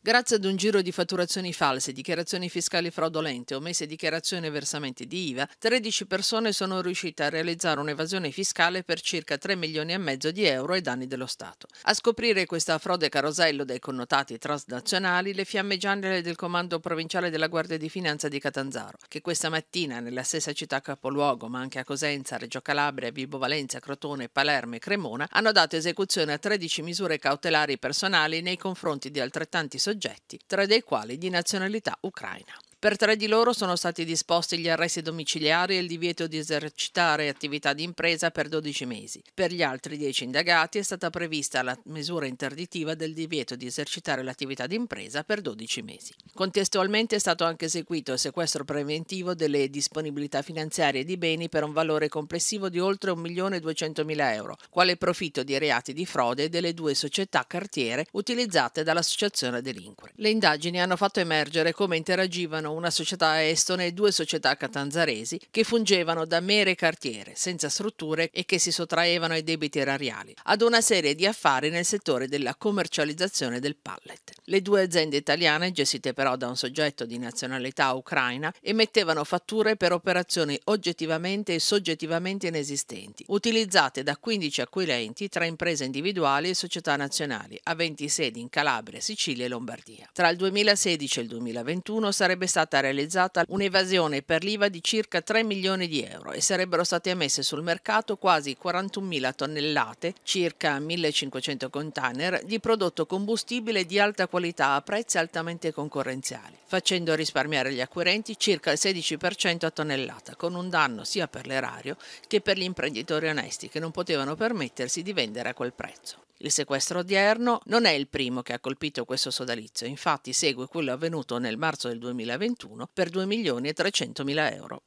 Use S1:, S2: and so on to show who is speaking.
S1: Grazie ad un giro di fatturazioni false, dichiarazioni fiscali fraudolente, omesse dichiarazioni e versamenti di IVA, 13 persone sono riuscite a realizzare un'evasione fiscale per circa 3 milioni e mezzo di euro ai danni dello Stato. A scoprire questa frode carosello dai connotati transnazionali le fiamme gialle del Comando Provinciale della Guardia di Finanza di Catanzaro, che questa mattina nella stessa città capoluogo, ma anche a Cosenza, Reggio Calabria, Vibo Valenza, Crotone, Palermo e Cremona, hanno dato esecuzione a 13 misure cautelari personali nei confronti di altrettanti soggetti soggetti, tra dei quali di nazionalità ucraina. Per tre di loro sono stati disposti gli arresti domiciliari e il divieto di esercitare attività di impresa per 12 mesi. Per gli altri dieci indagati è stata prevista la misura interditiva del divieto di esercitare l'attività di impresa per 12 mesi. Contestualmente è stato anche eseguito il sequestro preventivo delle disponibilità finanziarie di beni per un valore complessivo di oltre 1.200.000 euro, quale profitto di reati di frode delle due società cartiere utilizzate dall'associazione a delinquere. Le indagini hanno fatto emergere come interagivano Milano, una società estone e due società catanzaresi che fungevano da mere cartiere, senza strutture e che si sottraevano ai debiti erariali, ad una serie di affari nel settore della commercializzazione del pallet. Le due aziende italiane, gestite però da un soggetto di nazionalità ucraina, emettevano fatture per operazioni oggettivamente e soggettivamente inesistenti, utilizzate da 15 acquirenti tra imprese individuali e società nazionali, aventi sedi in Calabria, Sicilia e Lombardia. Tra il 2016 e il 2021 sarebbe stata stata realizzata un'evasione per l'IVA di circa 3 milioni di euro e sarebbero state emesse sul mercato quasi 41.000 tonnellate, circa 1.500 container, di prodotto combustibile di alta qualità a prezzi altamente concorrenziali, facendo risparmiare gli acquirenti circa il 16% a tonnellata, con un danno sia per l'erario che per gli imprenditori onesti che non potevano permettersi di vendere a quel prezzo. Il sequestro odierno non è il primo che ha colpito questo sodalizio, infatti segue quello avvenuto nel marzo del 2021 per 2 milioni e 300 mila euro.